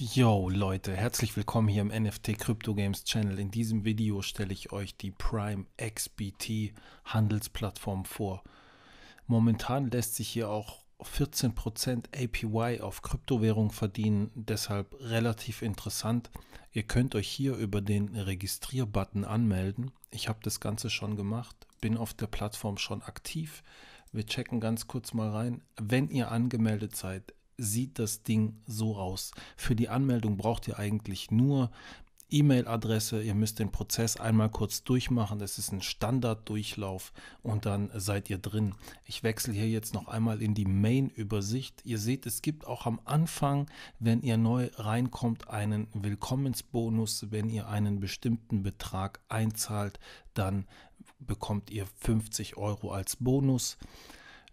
Yo Leute, herzlich willkommen hier im NFT Crypto Games Channel. In diesem Video stelle ich euch die Prime XBT Handelsplattform vor. Momentan lässt sich hier auch 14% APY auf Kryptowährung verdienen, deshalb relativ interessant. Ihr könnt euch hier über den Registrierbutton anmelden. Ich habe das Ganze schon gemacht, bin auf der Plattform schon aktiv. Wir checken ganz kurz mal rein. Wenn ihr angemeldet seid, sieht das Ding so aus. Für die Anmeldung braucht ihr eigentlich nur E-Mail-Adresse, ihr müsst den Prozess einmal kurz durchmachen, das ist ein Standarddurchlauf und dann seid ihr drin. Ich wechsle hier jetzt noch einmal in die Main-Übersicht. Ihr seht, es gibt auch am Anfang, wenn ihr neu reinkommt, einen Willkommensbonus. Wenn ihr einen bestimmten Betrag einzahlt, dann bekommt ihr 50 Euro als Bonus.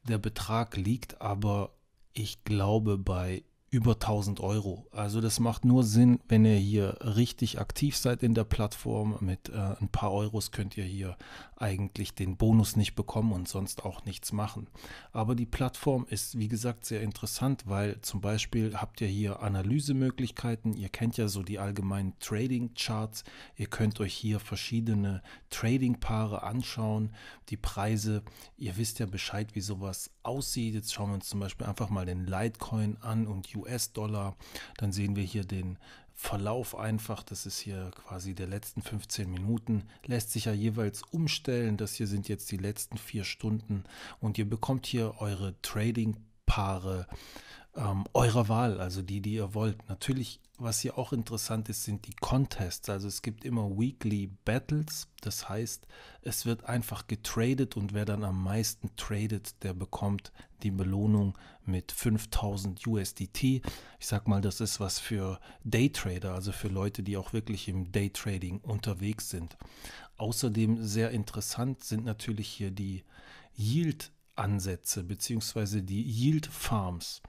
Der Betrag liegt aber ich glaube bei über 1000 Euro. Also das macht nur Sinn, wenn ihr hier richtig aktiv seid in der Plattform. Mit äh, ein paar Euros könnt ihr hier eigentlich den Bonus nicht bekommen und sonst auch nichts machen. Aber die Plattform ist, wie gesagt, sehr interessant, weil zum Beispiel habt ihr hier Analysemöglichkeiten. Ihr kennt ja so die allgemeinen Trading-Charts. Ihr könnt euch hier verschiedene Trading-Paare anschauen, die Preise. Ihr wisst ja Bescheid, wie sowas aussieht. Jetzt schauen wir uns zum Beispiel einfach mal den Litecoin an und US-Dollar. Dann sehen wir hier den Verlauf einfach. Das ist hier quasi der letzten 15 Minuten. Lässt sich ja jeweils umstellen. Das hier sind jetzt die letzten vier Stunden. Und ihr bekommt hier eure Trading-Paare ähm, eurer Wahl, also die, die ihr wollt. Natürlich, was hier auch interessant ist, sind die Contests. Also es gibt immer Weekly Battles. Das heißt, es wird einfach getradet und wer dann am meisten tradet, der bekommt die Belohnung mit 5000 USDT. Ich sag mal, das ist was für Daytrader, also für Leute, die auch wirklich im Daytrading unterwegs sind. Außerdem sehr interessant sind natürlich hier die Yield-Ansätze bzw. die Yield-Farms.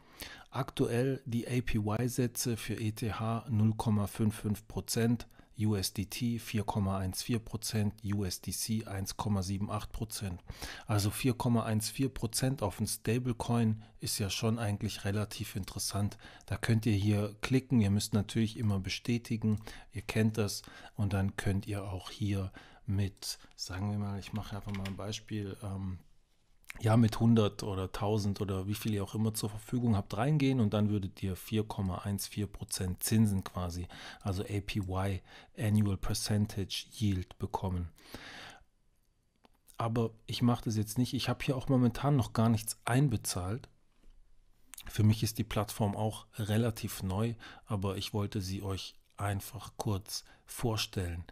Aktuell die APY-Sätze für ETH 0,55%, USDT 4,14%, USDC 1,78%. Also 4,14% auf ein Stablecoin ist ja schon eigentlich relativ interessant. Da könnt ihr hier klicken, ihr müsst natürlich immer bestätigen, ihr kennt das und dann könnt ihr auch hier mit, sagen wir mal, ich mache einfach mal ein Beispiel, ähm, ja, mit 100 oder 1000 oder wie viel ihr auch immer zur Verfügung habt, reingehen und dann würdet ihr 4,14% Zinsen quasi, also APY, Annual Percentage Yield bekommen. Aber ich mache das jetzt nicht. Ich habe hier auch momentan noch gar nichts einbezahlt. Für mich ist die Plattform auch relativ neu, aber ich wollte sie euch einfach kurz vorstellen.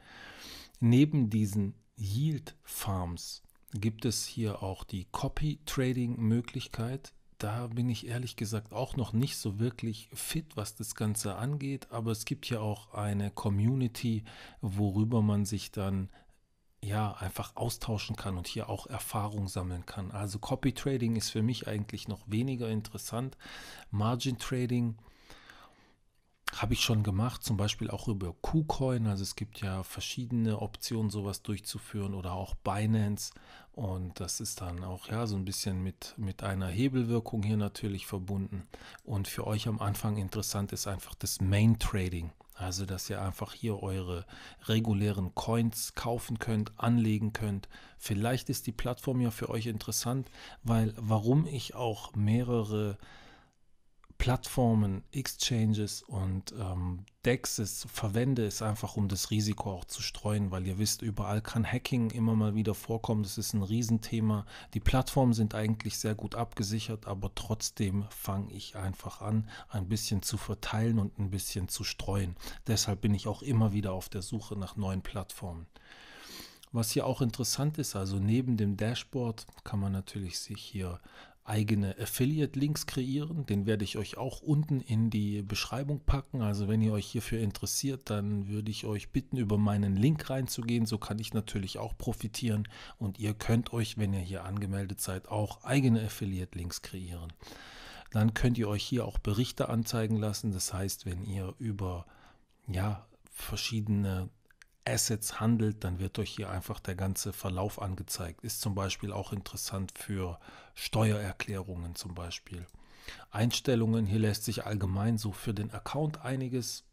Neben diesen Yield Farms gibt es hier auch die Copy-Trading-Möglichkeit. Da bin ich ehrlich gesagt auch noch nicht so wirklich fit, was das Ganze angeht, aber es gibt ja auch eine Community, worüber man sich dann ja einfach austauschen kann und hier auch Erfahrung sammeln kann. Also Copy Trading ist für mich eigentlich noch weniger interessant. Margin Trading habe ich schon gemacht, zum Beispiel auch über KuCoin. Also es gibt ja verschiedene Optionen, sowas durchzuführen oder auch Binance. Und das ist dann auch ja so ein bisschen mit, mit einer Hebelwirkung hier natürlich verbunden. Und für euch am Anfang interessant ist einfach das Main Trading. Also, dass ihr einfach hier eure regulären Coins kaufen könnt, anlegen könnt. Vielleicht ist die Plattform ja für euch interessant, weil warum ich auch mehrere Plattformen, Exchanges und ähm, DEXs verwende, ist einfach, um das Risiko auch zu streuen, weil ihr wisst, überall kann Hacking immer mal wieder vorkommen. Das ist ein Riesenthema. Die Plattformen sind eigentlich sehr gut abgesichert, aber trotzdem fange ich einfach an, ein bisschen zu verteilen und ein bisschen zu streuen. Deshalb bin ich auch immer wieder auf der Suche nach neuen Plattformen. Was hier auch interessant ist, also neben dem Dashboard kann man natürlich sich hier eigene Affiliate-Links kreieren. Den werde ich euch auch unten in die Beschreibung packen. Also wenn ihr euch hierfür interessiert, dann würde ich euch bitten, über meinen Link reinzugehen. So kann ich natürlich auch profitieren. Und ihr könnt euch, wenn ihr hier angemeldet seid, auch eigene Affiliate-Links kreieren. Dann könnt ihr euch hier auch Berichte anzeigen lassen. Das heißt, wenn ihr über ja, verschiedene Assets handelt, dann wird euch hier einfach der ganze Verlauf angezeigt. Ist zum Beispiel auch interessant für Steuererklärungen zum Beispiel. Einstellungen, hier lässt sich allgemein so für den Account einiges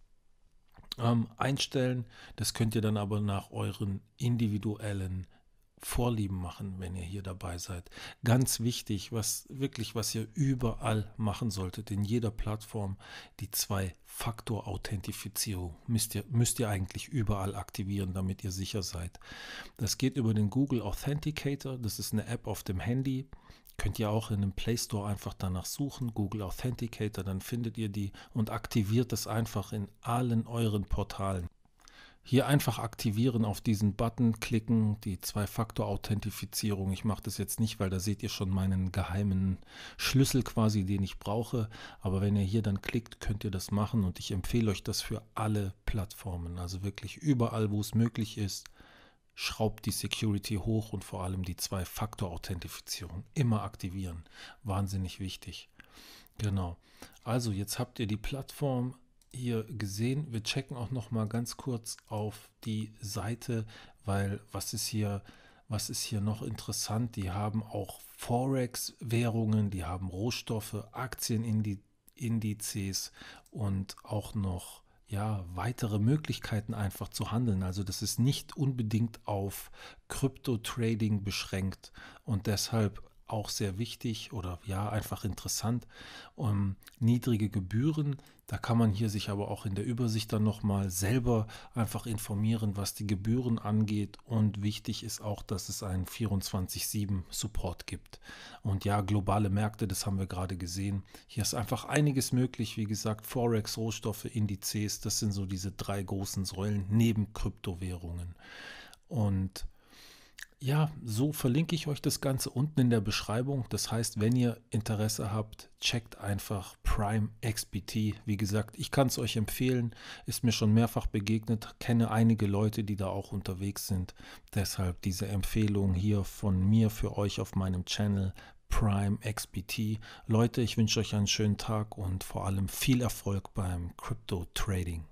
ähm, einstellen. Das könnt ihr dann aber nach euren individuellen Vorlieben machen, wenn ihr hier dabei seid. Ganz wichtig, was wirklich, was ihr überall machen solltet, in jeder Plattform, die Zwei-Faktor-Authentifizierung müsst ihr, müsst ihr eigentlich überall aktivieren, damit ihr sicher seid. Das geht über den Google Authenticator, das ist eine App auf dem Handy. Könnt ihr auch in dem Play Store einfach danach suchen, Google Authenticator, dann findet ihr die und aktiviert das einfach in allen euren Portalen. Hier einfach aktivieren, auf diesen Button klicken, die Zwei-Faktor-Authentifizierung. Ich mache das jetzt nicht, weil da seht ihr schon meinen geheimen Schlüssel quasi, den ich brauche. Aber wenn ihr hier dann klickt, könnt ihr das machen und ich empfehle euch das für alle Plattformen. Also wirklich überall, wo es möglich ist, schraubt die Security hoch und vor allem die Zwei-Faktor-Authentifizierung immer aktivieren. Wahnsinnig wichtig. Genau. Also jetzt habt ihr die Plattform hier gesehen. Wir checken auch noch mal ganz kurz auf die Seite, weil was ist hier, was ist hier noch interessant? Die haben auch Forex-Währungen, die haben Rohstoffe, Aktienindizes und auch noch ja, weitere Möglichkeiten einfach zu handeln. Also das ist nicht unbedingt auf Krypto-Trading beschränkt und deshalb auch sehr wichtig oder ja, einfach interessant. Ähm, niedrige Gebühren, da kann man hier sich aber auch in der Übersicht dann nochmal selber einfach informieren, was die Gebühren angeht. Und wichtig ist auch, dass es einen 24-7-Support gibt. Und ja, globale Märkte, das haben wir gerade gesehen. Hier ist einfach einiges möglich. Wie gesagt, Forex, Rohstoffe, Indizes, das sind so diese drei großen Säulen neben Kryptowährungen. Und ja, so verlinke ich euch das Ganze unten in der Beschreibung. Das heißt, wenn ihr Interesse habt, checkt einfach Prime XPT. Wie gesagt, ich kann es euch empfehlen, ist mir schon mehrfach begegnet, kenne einige Leute, die da auch unterwegs sind. Deshalb diese Empfehlung hier von mir für euch auf meinem Channel Prime XPT. Leute, ich wünsche euch einen schönen Tag und vor allem viel Erfolg beim Crypto Trading.